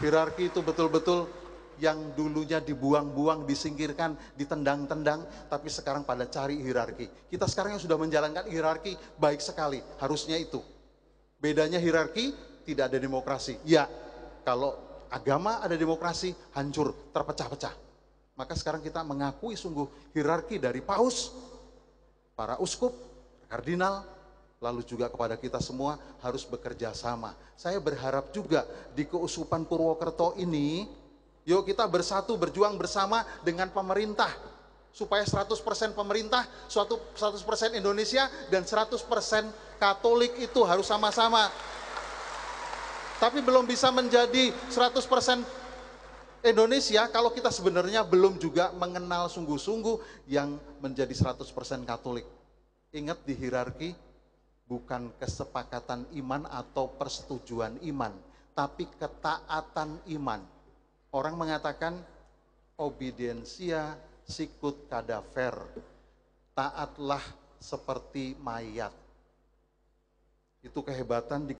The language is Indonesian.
Hierarki itu betul-betul yang dulunya dibuang-buang, disingkirkan, ditendang-tendang, tapi sekarang pada cari hierarki. Kita sekarang yang sudah menjalankan hierarki baik sekali, harusnya itu. Bedanya hierarki tidak ada demokrasi. Ya, kalau agama ada demokrasi, hancur, terpecah-pecah. Maka sekarang kita mengakui sungguh hierarki dari paus, para uskup, kardinal, lalu juga kepada kita semua harus bekerja sama. Saya berharap juga di keusupan Purwokerto ini, yuk kita bersatu berjuang bersama dengan pemerintah supaya 100% pemerintah, 100% Indonesia dan 100% Katolik itu harus sama-sama. Tapi belum bisa menjadi 100% Indonesia kalau kita sebenarnya belum juga mengenal sungguh-sungguh yang menjadi 100% Katolik. Ingat di hierarki bukan kesepakatan iman atau persetujuan iman, tapi ketaatan iman. Orang mengatakan obediensia sikut kadaver, taatlah seperti mayat. Itu kehebatan di